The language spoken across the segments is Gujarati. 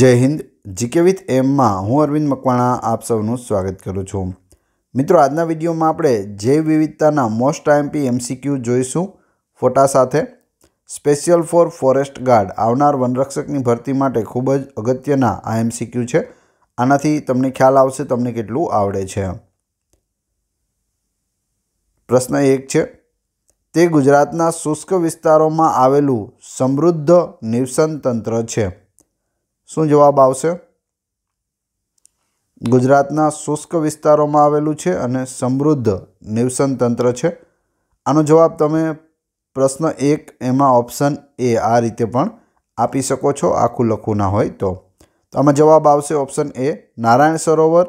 જય હિન્દ જીકે વિથ એમમાં હું અરવિંદ મકવાણા આપ સૌનું સ્વાગત કરું છું મિત્રો આજના વિડીયોમાં આપણે જૈવ વિવિધતાના મોસ્ટ આઈએમપી એમસીક્યુ જોઈશું ફોટા સાથે સ્પેશિયલ ફોર ફોરેસ્ટ ગાર્ડ આવનાર વનરક્ષકની ભરતી માટે ખૂબ જ અગત્યના આ એમસીક્યુ છે આનાથી તમને ખ્યાલ આવશે તમને કેટલું આવડે છે પ્રશ્ન એક છે તે ગુજરાતના શુષ્ક વિસ્તારોમાં આવેલું સમૃદ્ધ નિવસન તંત્ર છે શું જવાબ આવશે ગુજરાતના શુષ્ક વિસ્તારોમાં આવેલું છે અને સમૃદ્ધ નિવસન તંત્ર છે આનો જવાબ તમે પ્રશ્ન એક એમાં ઓપ્શન એ આ રીતે પણ આપી શકો છો આખું લખવું ના હોય તો આમાં જવાબ આવશે ઓપ્શન એ નારાયણ સરોવર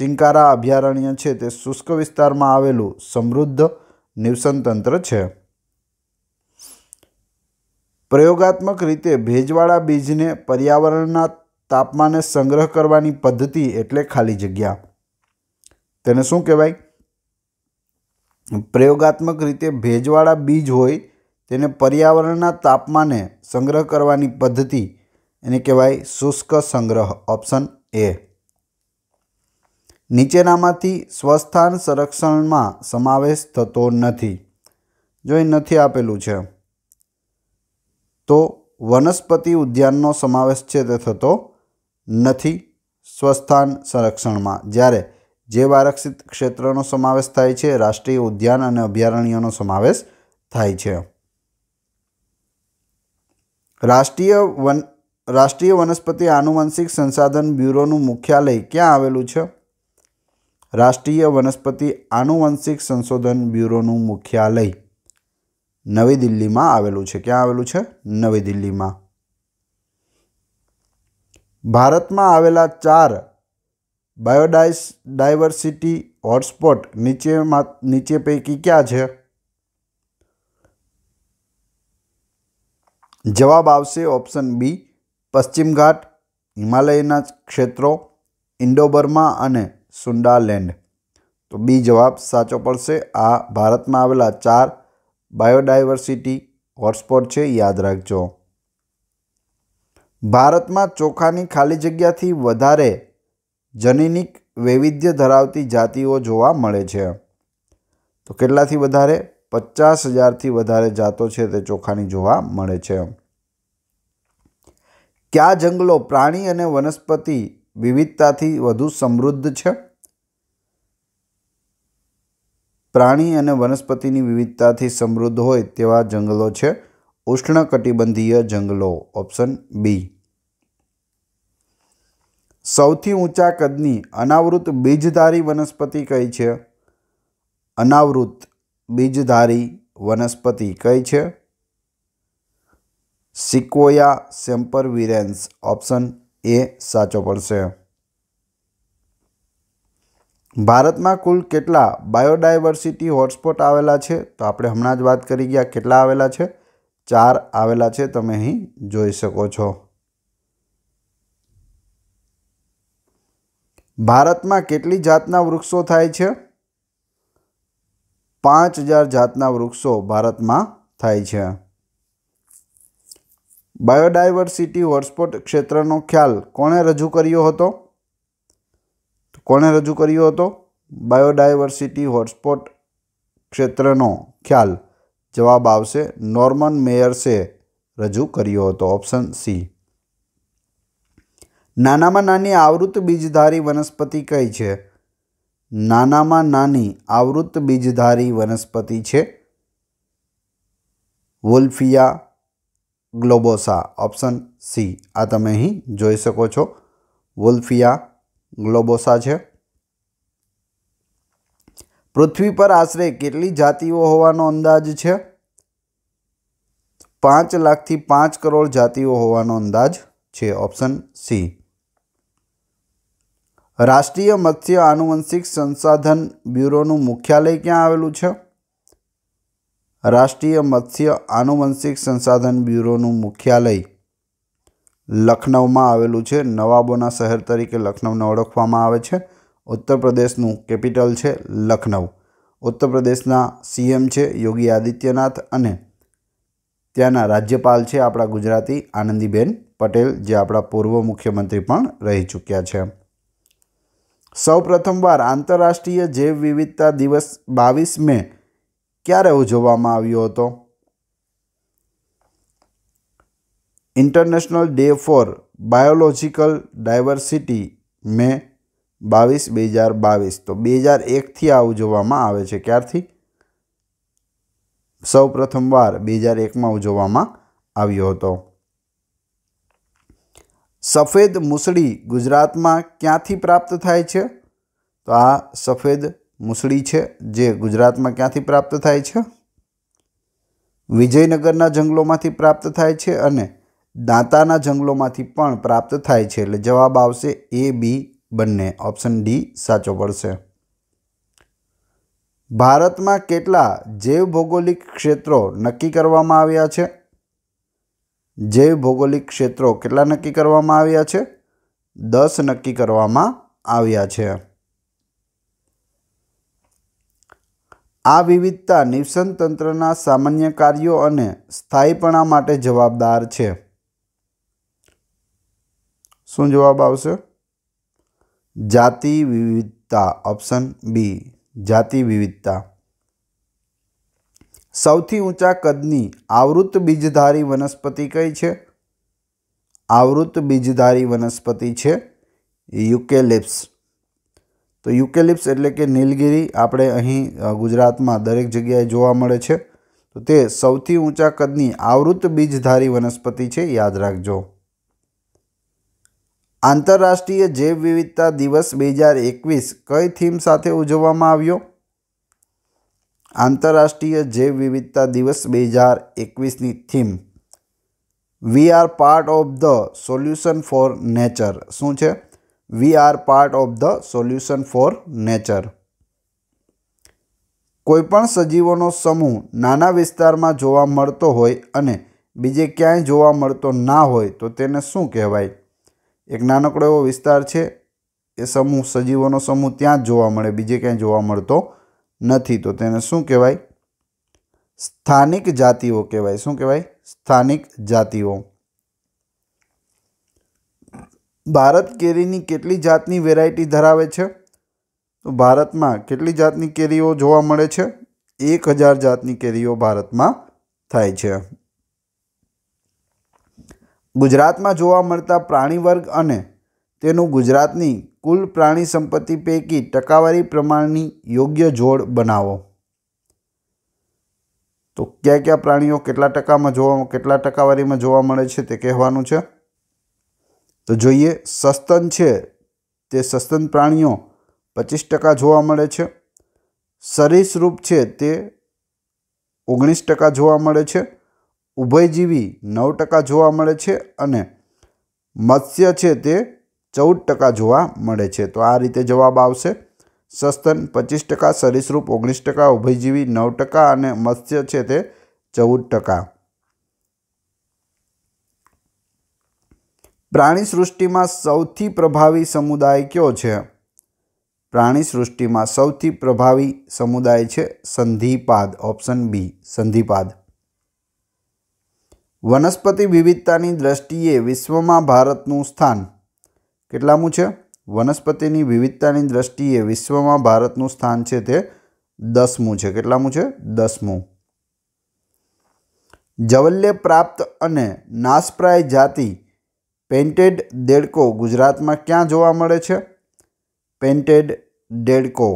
ચિંકારા અભયારણ્ય છે તે શુષ્ક વિસ્તારમાં આવેલું સમૃદ્ધ નિવસન તંત્ર છે પ્રયોગાત્મક રીતે ભેજવાળા બીજને પર્યાવરણના તાપમાને સંગ્રહ કરવાની પદ્ધતિ એટલે ખાલી જગ્યા તેને શું કહેવાય પ્રયોગાત્મક રીતે ભેજવાળા બીજ હોય તેને પર્યાવરણના તાપમાને સંગ્રહ કરવાની પદ્ધતિ એને કહેવાય શુષ્ક સંગ્રહ ઓપ્શન એ નીચેનામાંથી સ્વસ્થાન સંરક્ષણમાં સમાવેશ થતો નથી જો એ નથી આપેલું છે તો વનસ્પતિ ઉદ્યાનનો સમાવેશ છે તે થતો નથી સ્વસ્થાન સંરક્ષણમાં જ્યારે જે આરક્ષિત ક્ષેત્રનો સમાવેશ થાય છે રાષ્ટ્રીય ઉદ્યાન અને અભયારણ્યનો સમાવેશ થાય છે રાષ્ટ્રીય વન રાષ્ટ્રીય વનસ્પતિ આનુવંશિક સંસાધન બ્યુરોનું મુખ્યાલય ક્યાં આવેલું છે રાષ્ટ્રીય વનસ્પતિ આનુવંશિક સંશોધન બ્યુરોનું મુખ્યાલય નવી દિલ્હીમાં આવેલું છે ક્યાં આવેલું છે નવી દિલ્હીમાં ભારતમાં આવેલા ચાર બાયોડાઇસ ડાયવર્સિટી હોટસ્પોટ નીચેમાં નીચે પૈકી ક્યાં છે જવાબ આવશે ઓપ્શન બી પશ્ચિમ ઘાટ હિમાલયના ક્ષેત્રો ઇન્ડોબર્મા અને સુંડાલેન્ડ તો બી જવાબ સાચો પડશે આ ભારતમાં આવેલા ચાર બાયોડાયવર્સિટી હોટસ્પોટ છે યાદ રાખજો ભારતમાં ચોખાની ખાલી જગ્યાથી વધારે જનીનિક વૈવિધ્ય ધરાવતી જાતિઓ જોવા મળે છે તો કેટલાથી વધારે પચાસ હજારથી વધારે જાતો છે તે ચોખાની જોવા મળે છે કયા જંગલો પ્રાણી અને વનસ્પતિ વિવિધતાથી વધુ સમૃદ્ધ છે પ્રાણી અને વનસ્પતિની વિવિધતાથી સમૃદ્ધ હોય તેવા જંગલો છે ઉષ્ણકટિબંધીય જંગલો ઓપ્શન બી સૌથી ઊંચા કદની અનાવૃત બીજધારી વનસ્પતિ કઈ છે અનાવૃત બીજધારી વનસ્પતિ કઈ છે સિકોયા સેમ્પરવિરેન્સ ઓપ્શન એ સાચો પડશે ભારતમાં કુલ કેટલા બાયોડાયવર્સિટી હોટસ્પોટ આવેલા છે તો આપણે હમણાં જ વાત કરી ગયા કેટલા આવેલા છે ચાર આવેલા છે તમે અહીં જોઈ શકો છો ભારતમાં કેટલી જાતના વૃક્ષો થાય છે પાંચ હજાર જાતના વૃક્ષો ભારતમાં થાય છે બાયોડાયવર્સિટી હોટસ્પોટ ક્ષેત્રનો ખ્યાલ કોણે રજૂ કર્યો હતો કોણે રજૂ કર્યો હતો બાયોડાયવર્સિટી હોટસ્પોટ ક્ષેત્રનો ખ્યાલ જવાબ આવશે નોર્મન મેયર્સે રજૂ કર્યો હતો ઓપ્શન સી નાનામાં નાની આવૃત બીજધારી વનસ્પતિ કઈ છે નાનામાં નાની આવૃત બીજધારી વનસ્પતિ છે વોલ્ફિયા ગ્લોબોસા ઓપ્શન સી આ તમે અહીં જોઈ શકો છો વોલ્ફિયા ગ્લોબોસા છે પૃથ્વી પર આશરે કેટલી જાતિઓ હોવાનો અંદાજ છે પાંચ લાખથી પાંચ કરોડ જાતિઓ હોવાનો અંદાજ છે ઓપ્શન સી રાષ્ટ્રીય મત્સ્ય આનુવંશિક સંસાધન બ્યુરોનું મુખ્યાલય ક્યાં આવેલું છે રાષ્ટ્રીય મત્સ્ય આનુવંશિક સંસાધન બ્યુરોનું મુખ્યાલય લખનઉમાં આવેલું છે નવાબોના શહેર તરીકે લખનઉને ઓળખવામાં આવે છે ઉત્તર પ્રદેશનું કેપિટલ છે લખનઉ ઉત્તર પ્રદેશના સીએમ છે યોગી આદિત્યનાથ અને ત્યાંના રાજ્યપાલ છે આપણા ગુજરાતી આનંદીબેન પટેલ જે આપણા પૂર્વ મુખ્યમંત્રી પણ રહી ચૂક્યા છે સૌ પ્રથમવાર આંતરરાષ્ટ્રીય જૈવ વિવિધતા દિવસ બાવીસ મે ક્યારે ઉજવવામાં આવ્યો હતો International Day for Biological Diversity May બાવીસ બે હજાર બાવીસ તો બે હજાર એકથી આ ઉજવવામાં આવે છે ક્યારથી સૌ પ્રથમવાર બે હજાર એકમાં ઉજવવામાં આવ્યો હતો સફેદ મૂસળી ગુજરાતમાં ક્યાંથી પ્રાપ્ત થાય છે તો આ સફેદ મૂસળી છે જે ગુજરાતમાં ક્યાંથી પ્રાપ્ત થાય છે વિજયનગરના જંગલોમાંથી પ્રાપ્ત થાય છે અને દાંતાના જંગલોમાંથી પણ પ્રાપ્ત થાય છે એટલે જવાબ આવશે એ બી બંને ઓપ્શન ડી સાચો પડશે ભારતમાં કેટલા જૈવ ભૌગોલિક ક્ષેત્રો નક્કી કરવામાં આવ્યા છે જૈવ ભૌગોલિક ક્ષેત્રો કેટલા નક્કી કરવામાં આવ્યા છે દસ નક્કી કરવામાં આવ્યા છે આ વિવિધતા નિવસન તંત્રના સામાન્ય કાર્યો અને સ્થાયીપણા માટે જવાબદાર છે શું જવાબ આવશે જાતિ વિવિધતા ઓપ્શન બી જાતિ વિવિધતા સૌથી ઊંચા કદની આવૃત બીજધારી વનસ્પતિ કઈ છે આવૃત બીજધારી વનસ્પતિ છે યુકેલિપ્સ તો યુકેલિપ્સ એટલે કે નીલગિરી આપણે અહીં ગુજરાતમાં દરેક જગ્યાએ જોવા મળે છે તો તે સૌથી ઊંચા કદની આવૃત બીજધારી વનસ્પતિ છે યાદ રાખજો આંતરરાષ્ટ્રીય જૈવ વિવિધતા દિવસ બે હજાર એકવીસ કઈ થીમ સાથે ઉજવવામાં આવ્યો આંતરરાષ્ટ્રીય જૈવ વિવિધતા દિવસ બે હજાર એકવીસની theme we are part of the solution for nature શું છે we are part of the solution for nature કોઈપણ સજીવોનો સમૂહ નાના વિસ્તારમાં જોવા મળતો હોય અને બીજે ક્યાંય જોવા મળતો ના હોય તો તેને શું કહેવાય એક નાનકડો એવો વિસ્તાર છે એ સમૂહ સજીવોનો સમૂહ ત્યાં જ જોવા મળે બીજે ક્યાંય જોવા મળતો નથી તો તેને શું કહેવાય સ્થાનિક જાતિઓ કહેવાય શું કહેવાય સ્થાનિક જાતિઓ ભારત કેરીની કેટલી જાતની વેરાયટી ધરાવે છે તો ભારતમાં કેટલી જાતની કેરીઓ જોવા મળે છે એક હજાર જાતની કેરીઓ ભારતમાં થાય છે ગુજરાતમાં જોવા મળતા પ્રાણી વર્ગ અને તેનું ગુજરાતની કુલ પ્રાણી સંપત્તિ પૈકી ટકાવારી પ્રમાણની યોગ્ય જોડ બનાવો તો કયા કયા પ્રાણીઓ કેટલા ટકામાં જોવા કેટલા ટકાવારીમાં જોવા મળે છે તે કહેવાનું છે તો જોઈએ સસ્તન છે તે સસ્તન પ્રાણીઓ પચીસ ટકા જોવા મળે છે સરીસૃપ છે તે ઓગણીસ ટકા જોવા મળે છે ઉભયજીવી નવ ટકા જોવા મળે છે અને મત્સ્ય છે તે ચૌદ ટકા જોવા મળે છે તો આ રીતે જવાબ આવશે સસ્તન પચીસ ટકા સરીસૃપ ઓગણીસ ટકા ઉભયજીવી નવ ટકા અને મત્સ્ય છે તે ચૌદ ટકા પ્રાણી સૃષ્ટિમાં સૌથી પ્રભાવી સમુદાય કયો છે પ્રાણી સૃષ્ટિમાં સૌથી પ્રભાવી સમુદાય છે સંધિપાદ ઓપ્શન બી સંધિપાદ વનસ્પતિ વિવિધતાની દ્રષ્ટિએ વિશ્વમાં ભારતનું સ્થાન કેટલામું છે વનસ્પતિની વિવિધતાની દ્રષ્ટિએ વિશ્વમાં ભારતનું સ્થાન છે તે દસમું છે કેટલામું છે દસમું જવલ્ય પ્રાપ્ત અને નાશપ્રાય જાતિ પેન્ટેડ દેડકો ગુજરાતમાં ક્યાં જોવા મળે છે પેન્ટેડ દેડકો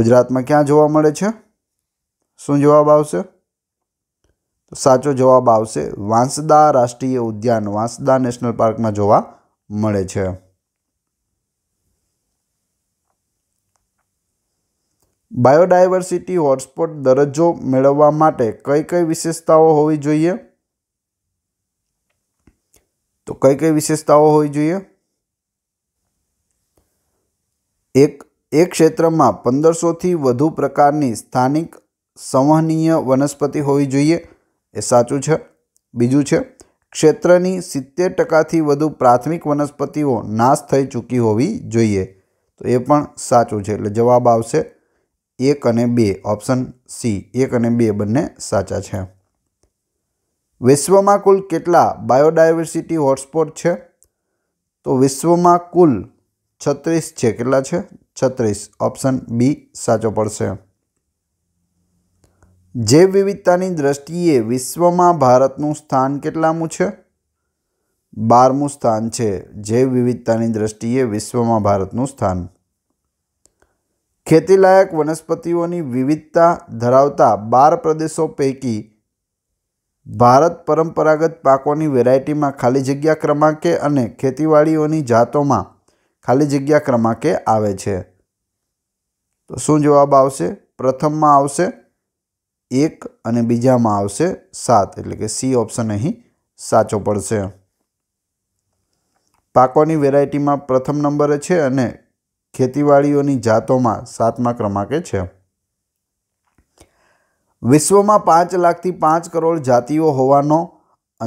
ગુજરાતમાં ક્યાં જોવા મળે છે શું જવાબ આવશે તો સાચો જવાબ આવશે વાંસદા રાષ્ટ્રીય ઉદ્યાન વાંસદા નેશનલ પાર્કમાં જોવા મળે છે બાયોડાયવર્સિટી હોટસ્પોટ દરજ્જો મેળવવા માટે કઈ કઈ વિશેષતાઓ હોવી જોઈએ તો કઈ કઈ વિશેષતાઓ હોવી જોઈએ એક એક ક્ષેત્રમાં પંદરસોથી વધુ પ્રકારની સ્થાનિક સંવહનીય વનસ્પતિ હોવી જોઈએ એ સાચું છે બીજું છે ક્ષેત્રની સિત્તેર ટકાથી વધુ પ્રાથમિક વનસ્પતિઓ નાશ થઈ ચૂકી હોવી જોઈએ તો એ પણ સાચું છે એટલે જવાબ આવશે એક અને બે ઓપ્શન સી એક અને બે બંને સાચા છે વિશ્વમાં કુલ કેટલા બાયોડાયવર્સિટી હોટસ્પોટ છે તો વિશ્વમાં કુલ છત્રીસ છે કેટલા છે છત્રીસ ઓપ્શન બી સાચો પડશે જૈવ વિવિધતાની દ્રષ્ટિએ વિશ્વમાં ભારતનું સ્થાન કેટલામું છે બારમું સ્થાન છે જૈવ વિવિધતાની દ્રષ્ટિએ વિશ્વમાં ભારતનું સ્થાન ખેતીલાયક વનસ્પતિઓની વિવિધતા ધરાવતા બાર પ્રદેશો પૈકી ભારત પરંપરાગત પાકોની વેરાયટીમાં ખાલી જગ્યા ક્રમાંકે અને ખેતીવાડીઓની જાતોમાં ખાલી જગ્યા ક્રમાંકે આવે છે તો શું જવાબ આવશે પ્રથમમાં આવશે એક અને બીજામાં આવશે સાત એટલે કે સી ઓપ્શન અહીં સાચો પડશે પાકોની વેરાયટીમાં પ્રથમ નંબરે છે અને ખેતીવાડીઓની જાતોમાં સાતમા ક્રમાંકે છે વિશ્વમાં પાંચ લાખથી પાંચ કરોડ જાતિઓ હોવાનો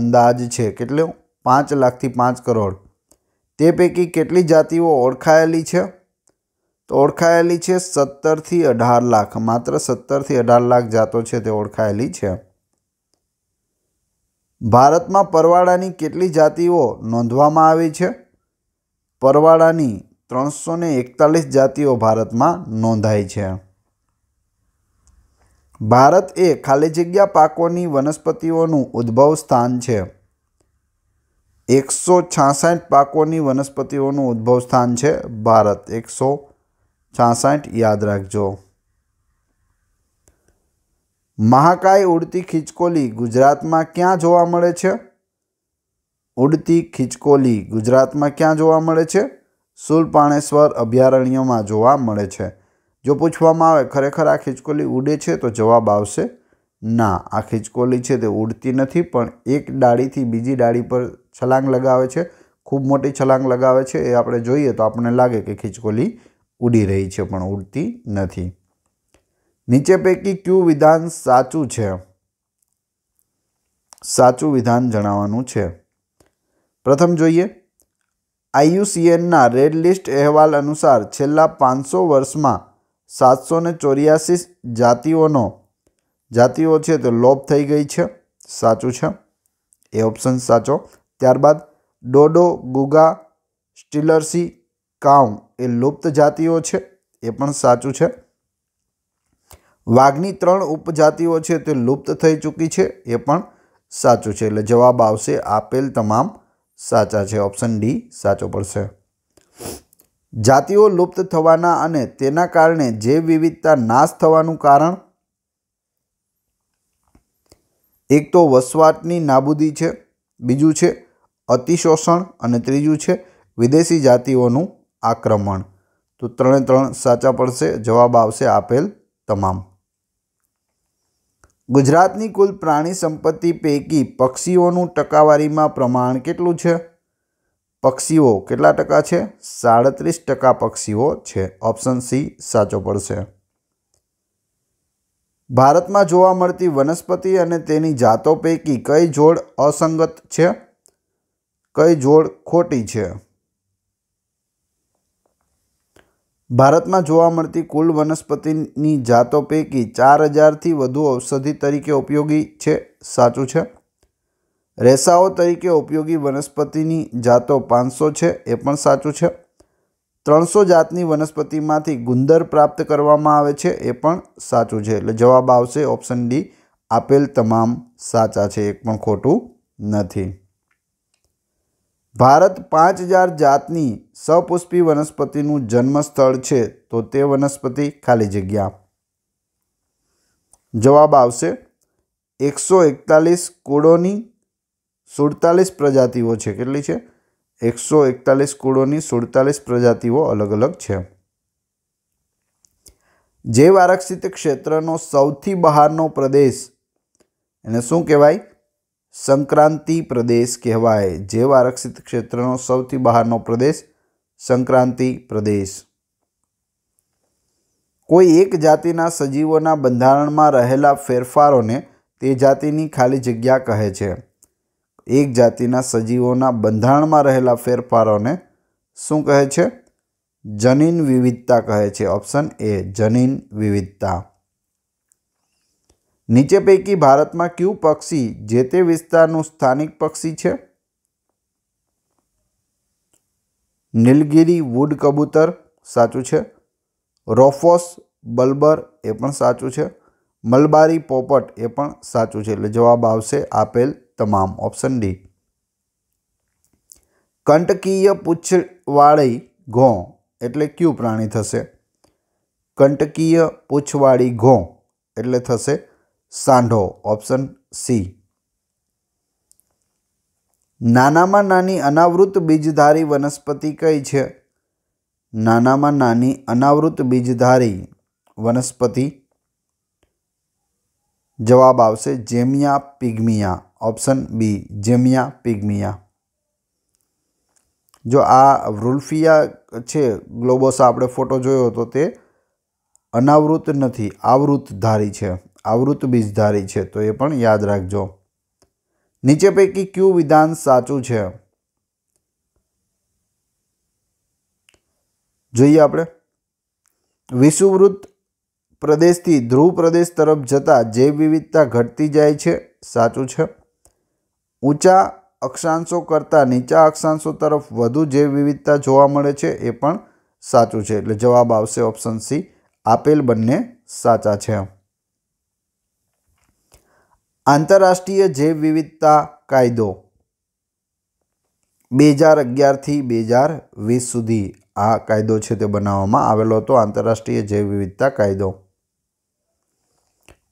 અંદાજ છે કેટલો પાંચ લાખથી પાંચ કરોડ તે પૈકી કેટલી જાતિઓ ઓળખાયેલી છે ઓળખાયેલી છે સત્તરથી અઢાર લાખ માત્ર સત્તરથી અઢાર લાખ જાતો છે તે ઓળખાયેલી છે ભારતમાં પરવાળાની કેટલી જાતિઓ નોંધવામાં આવી છે પરવાળાની ત્રણસો ને એકતાલીસ જાતિઓ ભારતમાં નોંધાઈ છે ભારત એ ખાલી જગ્યા પાકોની વનસ્પતિઓનું ઉદ્ભવ સ્થાન છે એકસો છાસઠ પાકોની વનસ્પતિઓનું ઉદ્ભવ સ્થાન છે ભારત એકસો છાસઠ યાદ રાખજો મહાકાય ઉડતી ખીચકોલી ગુજરાતમાં ક્યાં જોવા મળે છે ઉડતી ખીચકોલી ગુજરાતમાં ક્યાં જોવા મળે છે સુલપાણેશ્વર અભયારણ્યમાં જોવા મળે છે જો પૂછવામાં આવે ખરેખર આ ખીચકોલી ઉડે છે તો જવાબ આવશે ના આ ખીચકોલી છે તે ઉડતી નથી પણ એક ડાળીથી બીજી ડાળી પર છલાંગ લગાવે છે ખૂબ મોટી છલાંગ લગાવે છે એ આપણે જોઈએ તો આપણને લાગે કે ખીચકોલી ઉડી રહી છે પણ ઉડતી નથી નીચે પૈકી ક્યુ વિધાન સાચું છે સાચું વિધાન જણાવવાનું છે પ્રથમ જોઈએ આઈયુસીએનના રેડ લિસ્ટ અહેવાલ અનુસાર છેલ્લા પાંચસો વર્ષમાં સાતસો ને ચોર્યાસી જાતિઓનો જાતિઓ છે તે લોપ થઈ ગઈ છે સાચું છે એ ઓપ્શન સાચો ત્યારબાદ ડોડો ગુગા સ્ટીલરસી કાઉ એ લુપ્ત જાતિઓ છે એ પણ સાચું છે વાઘની ત્રણ ઉપજાતિઓ છે તે લુપ્ત થઈ ચૂકી છે એ પણ સાચું છે એટલે જવાબ આવશે આપેલ તમામ સાચા છે ઓપ્શન ડી સાચો પડશે જાતિઓ લુપ્ત થવાના અને તેના કારણે જૈવ વિવિધતા નાશ થવાનું કારણ એક તો વસવાટની નાબૂદી છે બીજું છે અતિશોષણ અને ત્રીજું છે વિદેશી જાતિઓનું આક્રમણ તો ત્રણે ત્રણ સાચા પડશે જવાબ આવશે આપેલ તમામ ગુજરાતની કુલ પ્રાણી સંપત્તિ પૈકી પક્ષીઓનું ટકાવારીમાં પ્રમાણ કેટલું છે પક્ષીઓ કેટલા ટકા છે સાડત્રીસ ટકા પક્ષીઓ છે ઓપ્શન સી સાચો પડશે ભારતમાં જોવા મળતી વનસ્પતિ અને તેની જાતો પૈકી કઈ જોડ અસંગત છે કઈ જોડ ખોટી છે ભારતમાં જોવા મળતી કુલ વનસ્પતિની જાતો પૈકી ચાર હજારથી વધુ ઔષધિ તરીકે ઉપયોગી છે સાચું છે રેસાઓ તરીકે ઉપયોગી વનસ્પતિની જાતો પાંચસો છે એ પણ સાચું છે ત્રણસો જાતની વનસ્પતિમાંથી ગુંદર પ્રાપ્ત કરવામાં આવે છે એ પણ સાચું છે એટલે જવાબ આવશે ઓપ્શન ડી આપેલ તમામ સાચા છે એક પણ ખોટું નથી ભારત પાંચ હજાર જાતની સપુષ્પી વનસ્પતિનું જન્મસ્થળ છે તો તે વનસ્પતિ ખાલી જગ્યા જવાબ આવશે એકસો એકતાલીસ કુળોની સુડતાલીસ પ્રજાતિઓ છે કેટલી છે એકસો એકતાલીસ કુળોની સુડતાલીસ પ્રજાતિઓ અલગ અલગ છે જૈવ આરક્ષિત ક્ષેત્રનો સૌથી બહારનો પ્રદેશ એને શું કહેવાય સંક્રાંતિ પ્રદેશ કહેવાય જેવા રક્ષિત ક્ષેત્રનો સૌથી બહારનો પ્રદેશ સંક્રાંતિ પ્રદેશ કોઈ એક જાતિના સજીવોના બંધારણમાં રહેલા ફેરફારોને તે જાતિની ખાલી જગ્યા કહે છે એક જાતિના સજીવોના બંધારણમાં રહેલા ફેરફારોને શું કહે છે જનીન વિવિધતા કહે છે ઓપ્શન એ જનીન વિવિધતા નીચે પૈકી ભારતમાં કયું પક્ષી જે તે વિસ્તારનું સ્થાનિક પક્ષી છે નીલગીરી વુડ કબૂતર સાચું છે રોફોસ બલ્બર એ પણ સાચું છે મલબારી પોપટ એ પણ સાચું છે એટલે જવાબ આવશે આપેલ તમામ ઓપ્શન ડી કંટકીય પૂંછવાળી ઘો એટલે કયું પ્રાણી થશે કંટકીય પૂંછવાળી ઘો એટલે થશે સાંઢો ઓપ્શન સી નાનામાં નાની અનાવૃત બીજધારી વનસ્પતિ કઈ છે નાનામાં નાની અનાવૃત બીજધારી વનસ્પતિ જવાબ આવશે જેમિયા પિગ્મિયા ઓપ્શન બી જેમિયા પિગમિયા જો આ વ્રુલ્ફિયા છે ગ્લોબોસ આપણે ફોટો જોયો હતો તે અનાવૃત નથી આવૃતધારી છે આવૃત બીજધારી છે તો એ પણ યાદ રાખજો નીચે પૈકી કયું વિધાન સાચું છે જોઈએ આપણે વિષુવૃત પ્રદેશથી ધ્રુવ પ્રદેશ તરફ જતાં જૈવ વિવિધતા ઘટતી જાય છે સાચું છે ઊંચા અક્ષાંશો કરતાં નીચા અક્ષાંશો તરફ વધુ જૈવ વિવિધતા જોવા મળે છે એ પણ સાચું છે એટલે જવાબ આવશે ઓપ્શન સી આપેલ બંને સાચા છે આંતરરાષ્ટ્રીય જૈવ વિવિધતા કાયદો બે હજાર અગિયારથી બે હજાર વીસ સુધી આ કાયદો છે તે બનાવવામાં આવેલો હતો આંતરરાષ્ટ્રીય જૈવ વિવિધતા કાયદો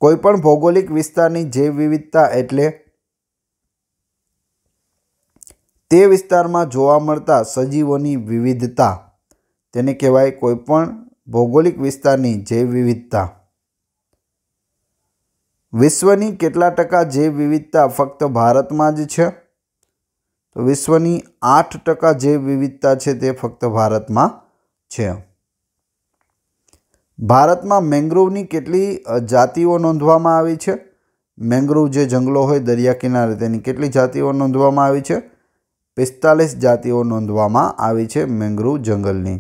કોઈપણ ભૌગોલિક વિસ્તારની જૈવ વિવિધતા એટલે તે વિસ્તારમાં જોવા મળતા સજીવોની વિવિધતા તેને કહેવાય કોઈપણ ભૌગોલિક વિસ્તારની જૈવ વિવિધતા વિશ્વની કેટલા ટકા જૈવ વિવિધતા ફક્ત ભારતમાં જ છે તો વિશ્વની આઠ ટકા જૈવ વિવિધતા છે તે ફક્ત ભારતમાં છે ભારતમાં મેંગ્રુવની કેટલી જાતિઓ નોંધવામાં આવી છે મેંગ્રુવ જે જંગલો હોય દરિયા કિનારે તેની કેટલી જાતિઓ નોંધવામાં આવી છે પિસ્તાલીસ જાતિઓ નોંધવામાં આવી છે મેંગ્રુવ જંગલની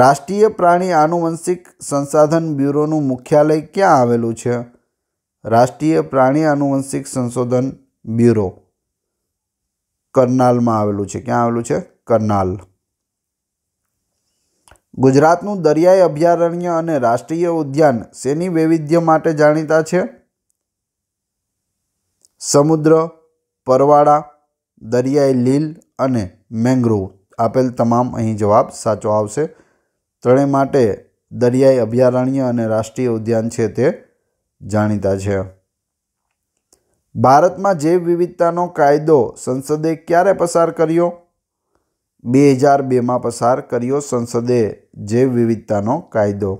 રાષ્ટ્રીય પ્રાણી આનુવંશિક સંસાધન બ્યુરોનું મુખ્યાલય ક્યાં આવેલું છે રાષ્ટ્રીય પ્રાણી આનુવંશિક સંશોધન બ્યુરો કરનાલમાં આવેલું છે ક્યાં આવેલું છે કરનાલ ગુજરાતનું દરિયાઈ અભયારણ્ય અને રાષ્ટ્રીય ઉદ્યાન શેની વૈવિધ્ય માટે જાણીતા છે સમુદ્ર પરવાળા દરિયાઈ લીલ અને મેંગ્રોવ આપેલ તમામ અહીં જવાબ સાચો આવશે ત્રણેય માટે દરિયાઈ અભયારણ્ય અને રાષ્ટ્રીય ઉદ્યાન છે તે જાણીતા છે ભારતમાં જૈવ વિવિધતાનો કાયદો સંસદે ક્યારે પસાર કર્યો બે હજાર બેમાં પસાર કર્યો સંસદે જૈવ વિવિધતાનો કાયદો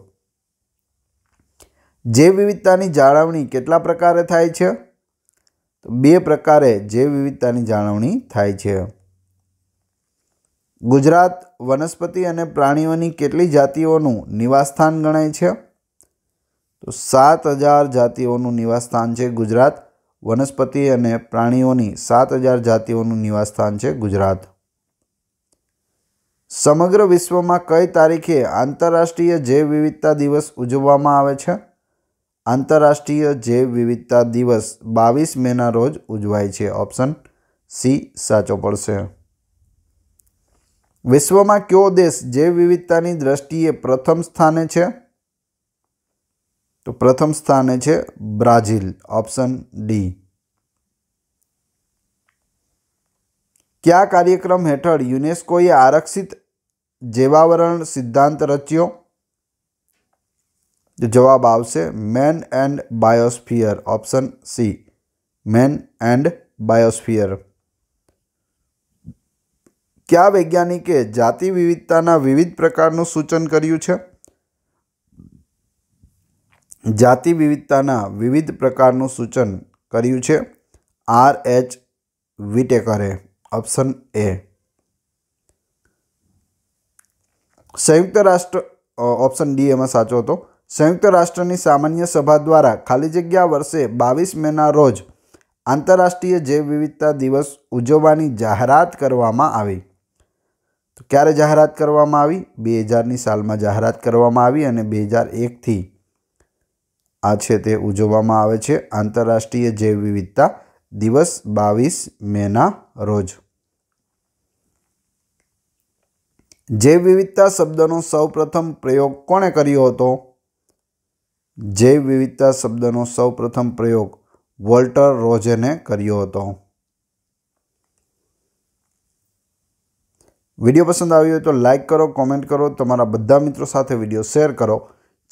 જૈવ વિવિધતાની જાળવણી કેટલા પ્રકારે થાય છે બે પ્રકારે જૈવ વિવિધતાની જાળવણી થાય છે ગુજરાત વનસ્પતિ અને પ્રાણીઓની કેટલી જાતિઓનું નિવાસસ્થાન ગણાય છે તો સાત હજાર જાતિઓનું નિવાસસ્થાન છે ગુજરાત વનસ્પતિ અને પ્રાણીઓની સાત હજાર જાતિઓનું નિવાસસ્થાન છે ગુજરાત સમગ્ર વિશ્વમાં કઈ તારીખે આંતરરાષ્ટ્રીય જૈવ વિવિધતા દિવસ ઉજવવામાં આવે છે આંતરરાષ્ટ્રીય જૈવ વિવિધતા દિવસ બાવીસ મેના રોજ ઉજવાય છે ઓપ્શન સી સાચો પડશે વિશ્વમાં કયો દેશ જૈવ વિવિધતાની દ્રષ્ટિએ પ્રથમ સ્થાને છે તો પ્રથમ સ્થાને છે બ્રાઝિલ ઓપ્શન ડી કયા કાર્યક્રમ હેઠળ યુનેસ્કોએ આરક્ષિત જેવાવરણ સિદ્ધાંત રચ્યો જવાબ આવશે man and biosphere option C man and biosphere કયા વૈજ્ઞાનિકે જાતિ વિવિધતાના વિવિધ પ્રકારનું સૂચન કર્યું છે જાતિ વિવિધતાના વિવિધ પ્રકારનું સૂચન કર્યું છે આર એચ વિટેકરે ઓપ્શન એ સંયુક્ત રાષ્ટ્ર ઓપ્શન ડી એમાં સાચો હતો સંયુક્ત રાષ્ટ્રની સામાન્ય સભા દ્વારા ખાલી જગ્યા વર્ષે બાવીસ મેના રોજ આંતરરાષ્ટ્રીય જૈવ વિવિધતા દિવસ ઉજવવાની જાહેરાત કરવામાં આવી તો ક્યારે જાહેરાત કરવામાં આવી બે હજારની સાલમાં જાહેરાત કરવામાં આવી અને બે હજાર એકથી આ છે તે ઉજવવામાં આવે છે આંતરરાષ્ટ્રીય જૈવ વિવિધતા દિવસ બાવીસ મેના રોજ જૈવ વિવિધતા શબ્દનો સૌપ્રથમ પ્રયોગ કોણે કર્યો હતો જૈવ વિવિધતા શબ્દનો સૌપ્રથમ પ્રયોગ વોલ્ટર રોજેને કર્યો હતો વિડીયો પસંદ આવ્યો હોય તો લાઇક કરો કોમેન્ટ કરો તમારા બધા મિત્રો સાથે વિડીયો શેર કરો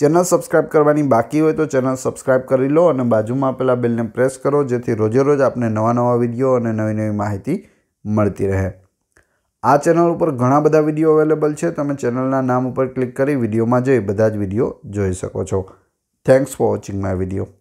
ચેનલ સબસ્ક્રાઇબ કરવાની બાકી હોય તો ચેનલ સબસ્ક્રાઇબ કરી લો અને બાજુમાં આપેલા બિલને પ્રેસ કરો જેથી રોજે રોજ આપને નવા નવા વિડીયો અને નવી નવી માહિતી મળતી રહે આ ચેનલ ઉપર ઘણા બધા વિડીયો અવેલેબલ છે તમે ચેનલના નામ ઉપર ક્લિક કરી વિડીયોમાં જઈ બધા જ વિડીયો જોઈ શકો છો thanks for watching my video